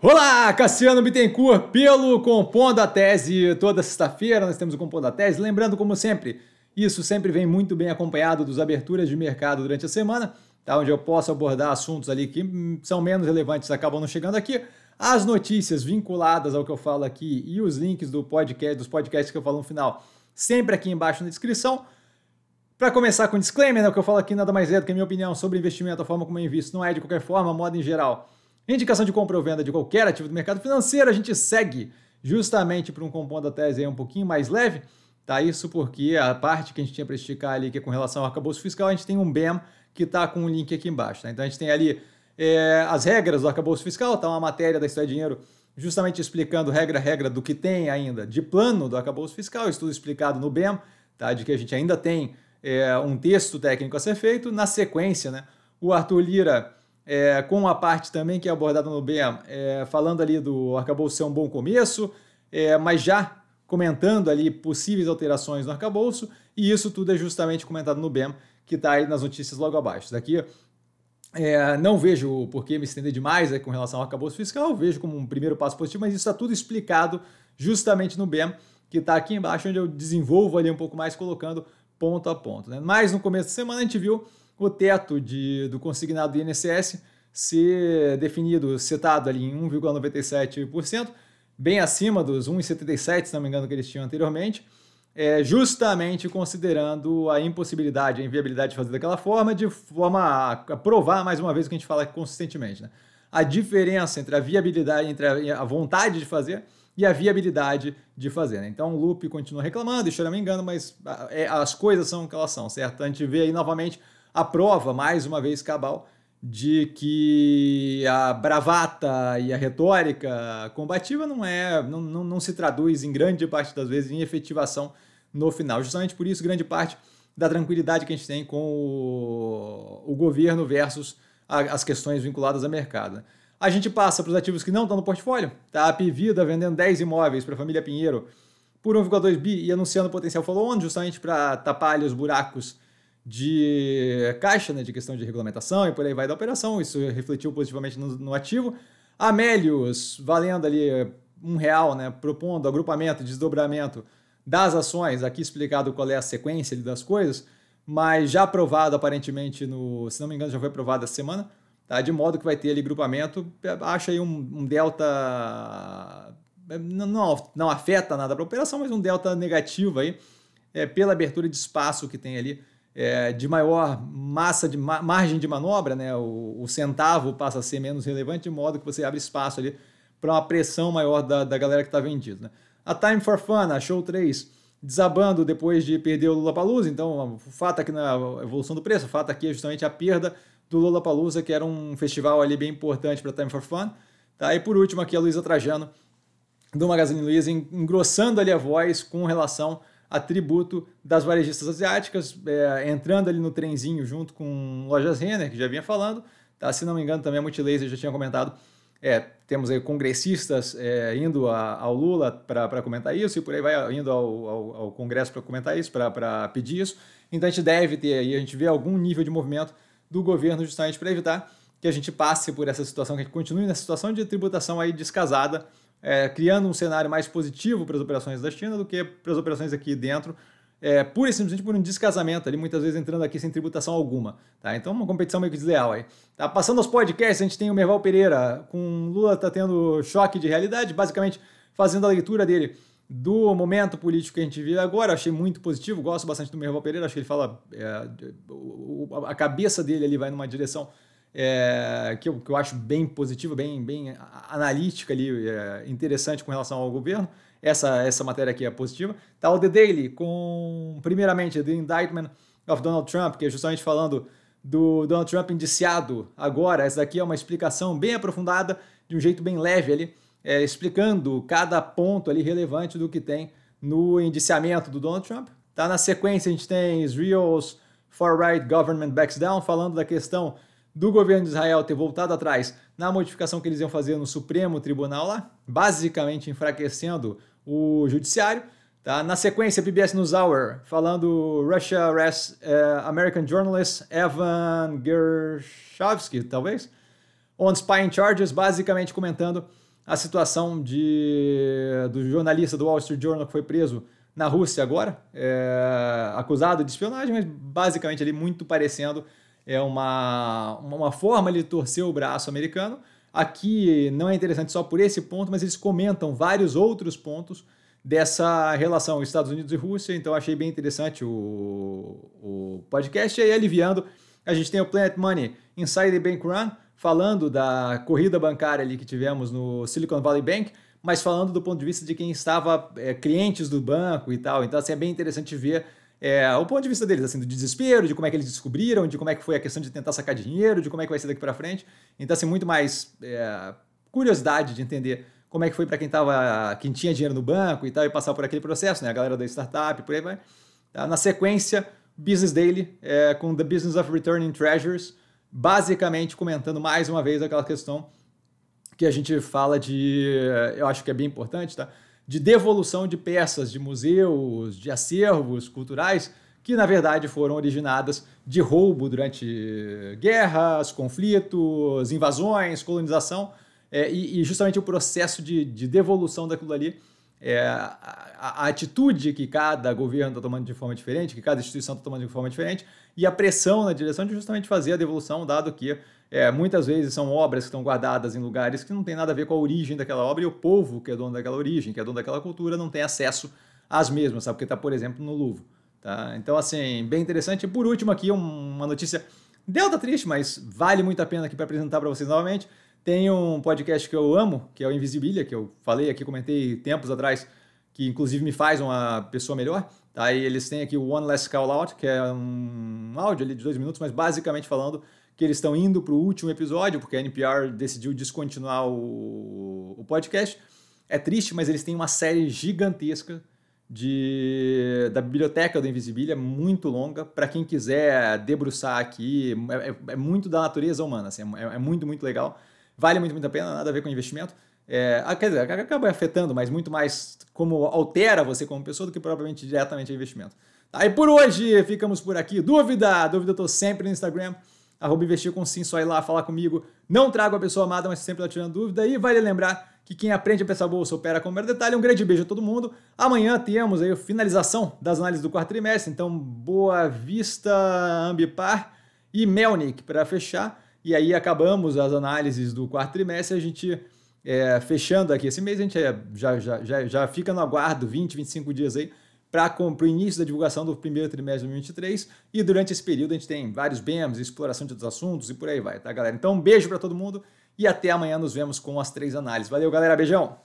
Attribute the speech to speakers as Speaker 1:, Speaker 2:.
Speaker 1: Olá, Cassiano Bittencourt, pelo Compondo a Tese. Toda sexta-feira nós temos o Compondo a Tese. Lembrando, como sempre, isso sempre vem muito bem acompanhado dos aberturas de mercado durante a semana, tá? onde eu posso abordar assuntos ali que hum, são menos relevantes, acabam não chegando aqui. As notícias vinculadas ao que eu falo aqui e os links do podcast, dos podcasts que eu falo no final, sempre aqui embaixo na descrição. Para começar com um disclaimer, né, o que eu falo aqui nada mais é do que a minha opinião sobre investimento, a forma como eu invisto, não é de qualquer forma, moda em geral Indicação de compra ou venda de qualquer ativo do mercado financeiro, a gente segue justamente para um compondo da tese aí um pouquinho mais leve, tá? Isso porque a parte que a gente tinha para esticar ali, que é com relação ao arcabouço fiscal, a gente tem um BEM que está com um link aqui embaixo, tá? Então a gente tem ali é, as regras do arcabouço fiscal, tá? Uma matéria da História de Dinheiro justamente explicando regra a regra do que tem ainda de plano do arcabouço fiscal, estudo explicado no BEM, tá? De que a gente ainda tem é, um texto técnico a ser feito. Na sequência, né? O Arthur Lira é, com a parte também que é abordada no BEM, é, falando ali do arcabouço ser um bom começo, é, mas já comentando ali possíveis alterações no arcabouço, e isso tudo é justamente comentado no BEM, que está aí nas notícias logo abaixo. Daqui é, não vejo por que me estender demais né, com relação ao arcabouço fiscal, vejo como um primeiro passo positivo, mas isso está tudo explicado justamente no BEM, que está aqui embaixo, onde eu desenvolvo ali um pouco mais, colocando ponto a ponto. Né? Mas no começo da semana a gente viu o teto de, do consignado do INSS ser definido, setado ali em 1,97%, bem acima dos 1,77%, se não me engano, que eles tinham anteriormente, é, justamente considerando a impossibilidade, a inviabilidade de fazer daquela forma, de forma a provar mais uma vez o que a gente fala consistentemente, né? A diferença entre a viabilidade, entre a, a vontade de fazer e a viabilidade de fazer. Né? Então o Lupe continua reclamando, e eu não me engano, mas é, as coisas são o que elas são, certo? A gente vê aí novamente a prova, mais uma vez cabal, de que a bravata e a retórica combativa não é não, não, não, se traduz em grande parte das vezes em efetivação no final. Justamente por isso, grande parte da tranquilidade que a gente tem com o, o governo versus a, as questões vinculadas ao mercado. A gente passa para os ativos que não estão no portfólio. Tá? A Pivida vendendo 10 imóveis para a família Pinheiro por 1,2 bi e anunciando potencial follow-on justamente para tapar os buracos de caixa, né, de questão de regulamentação e por aí vai da operação. Isso refletiu positivamente no, no ativo. Amélios, valendo ali eh, um real, né, propondo agrupamento, desdobramento das ações, aqui explicado qual é a sequência das coisas, mas já aprovado aparentemente no, se não me engano, já foi aprovado essa semana, tá? De modo que vai ter ali grupamento, é, acha aí um, um delta é, não, não, não, afeta nada para a operação, mas um delta negativo aí é, pela abertura de espaço que tem ali é, de maior massa de ma margem de manobra, né? O, o, centavo passa a ser menos relevante, de modo que você abre espaço ali para uma pressão maior da, da galera que está vendido. Né? A Time for Fun, a Show 3, desabando depois de perder o Lula Lollapalooza, então o fato aqui é na evolução do preço, o fato aqui é justamente a perda do Lula Lollapalooza, que era um festival ali bem importante para Time for Fun. Tá? E por último aqui a Luísa Trajano, do Magazine Luiza, engrossando ali a voz com relação a tributo das varejistas asiáticas, é, entrando ali no trenzinho junto com Lojas Renner, que já vinha falando, tá? se não me engano também a Multilaser já tinha comentado, é, temos aí congressistas é, indo a, ao Lula para comentar isso e por aí vai indo ao, ao, ao Congresso para comentar isso, para pedir isso. Então a gente deve ter aí, a gente vê algum nível de movimento do governo justamente para evitar que a gente passe por essa situação, que a gente continue nessa situação de tributação aí descasada é, criando um cenário mais positivo para as operações da China do que para as operações aqui dentro, é, pura e simplesmente por um descasamento ali, muitas vezes entrando aqui sem tributação alguma. Tá? Então, uma competição meio que desleal aí. Tá? Passando aos podcasts, a gente tem o Merval Pereira, com Lula tá tendo choque de realidade, basicamente fazendo a leitura dele do momento político que a gente vive agora. Achei muito positivo, gosto bastante do Merval Pereira, acho que ele fala. É, a cabeça dele ali vai numa direção é, que, eu, que eu acho bem positiva, bem, bem analítica ali, é, interessante com relação ao governo. Essa, essa matéria aqui é positiva. Tá o The Daily com, primeiramente, The Indictment of Donald Trump, que é justamente falando do Donald Trump indiciado agora. Essa daqui é uma explicação bem aprofundada, de um jeito bem leve ali, é, explicando cada ponto ali relevante do que tem no indiciamento do Donald Trump. Tá na sequência a gente tem Israel's Far-Right Government Backs Down, falando da questão do governo de Israel ter voltado atrás na modificação que eles iam fazer no Supremo Tribunal lá, basicamente enfraquecendo o judiciário. Tá? Na sequência, PBS News Hour, falando Russia arrests uh, American journalist Evan Gershavsky, talvez, on spying charges, basicamente comentando a situação de, do jornalista do Wall Street Journal que foi preso na Rússia agora, é, acusado de espionagem, mas basicamente ali muito parecendo é uma, uma forma de torcer o braço americano. Aqui não é interessante só por esse ponto, mas eles comentam vários outros pontos dessa relação Estados Unidos e Rússia, então achei bem interessante o, o podcast. E aí, aliviando, a gente tem o Planet Money Inside the Bank Run, falando da corrida bancária ali que tivemos no Silicon Valley Bank, mas falando do ponto de vista de quem estava é, clientes do banco e tal. Então, assim, é bem interessante ver é, o ponto de vista deles, assim, do desespero, de como é que eles descobriram, de como é que foi a questão de tentar sacar dinheiro, de como é que vai ser daqui para frente. Então, assim, muito mais é, curiosidade de entender como é que foi para quem tava, quem tinha dinheiro no banco e tal, e passar por aquele processo, né? A galera da startup, por aí vai. Tá? Na sequência, Business Daily é, com The Business of Returning Treasures, basicamente comentando mais uma vez aquela questão que a gente fala de, eu acho que é bem importante, tá? de devolução de peças de museus, de acervos culturais, que na verdade foram originadas de roubo durante guerras, conflitos, invasões, colonização, é, e, e, justamente o processo de, de devolução daquilo ali. É, a, a, atitude que cada governo está tomando de forma diferente, que cada instituição está tomando de forma diferente, e a pressão na direção de justamente fazer a devolução, dado que é, muitas vezes são obras que estão guardadas em lugares que não tem nada a ver com a origem daquela obra e o povo que é dono daquela origem, que é dono daquela cultura, não tem acesso às mesmas, sabe? Porque está, por exemplo, no Louvre. Tá? Então, assim, bem interessante. E por último aqui, uma notícia delta tá triste, mas vale muito a pena aqui para apresentar para vocês novamente. Tem um podcast que eu amo, que é o Invisibilia, que eu falei aqui, comentei tempos atrás, que inclusive me faz uma pessoa melhor. Tá? E eles têm aqui o One Less Call Out, que é um áudio ali de dois minutos, mas basicamente falando que eles estão indo para o último episódio, porque a NPR decidiu descontinuar o, o podcast. É triste, mas eles têm uma série gigantesca de, da biblioteca do Invisibilia, é muito longa, para quem quiser debruçar aqui, é, é, é, muito da natureza humana, assim, é, é, muito, muito legal, vale muito, muito a pena, nada a ver com investimento, é, ah, quer dizer, acaba afetando, mas muito mais como altera você como pessoa do que propriamente diretamente investimento. Tá, e por hoje ficamos por aqui. Dúvida? Dúvida eu tô sempre no Instagram, arroba investir com sim, só ir lá falar comigo. Não trago a pessoa amada, mas sempre tá tirando dúvida. E vale lembrar que quem aprende a pensar bolsa opera com o detalhe. Um grande beijo a todo mundo. Amanhã temos aí a finalização das análises do quarto trimestre, então Boa Vista, Ambipar e Melnick para fechar. E aí acabamos as análises do quarto trimestre, a gente é, fechando aqui esse mês, a gente eh, já, já, já, já fica no aguardo 20, 25 dias aí para o início da divulgação do primeiro trimestre de 2023. E durante esse período a gente tem vários BEMs, exploração de outros assuntos e por aí vai, tá, galera? Então, um beijo para todo mundo e até amanhã nos vemos com as três análises. Valeu, galera. Beijão!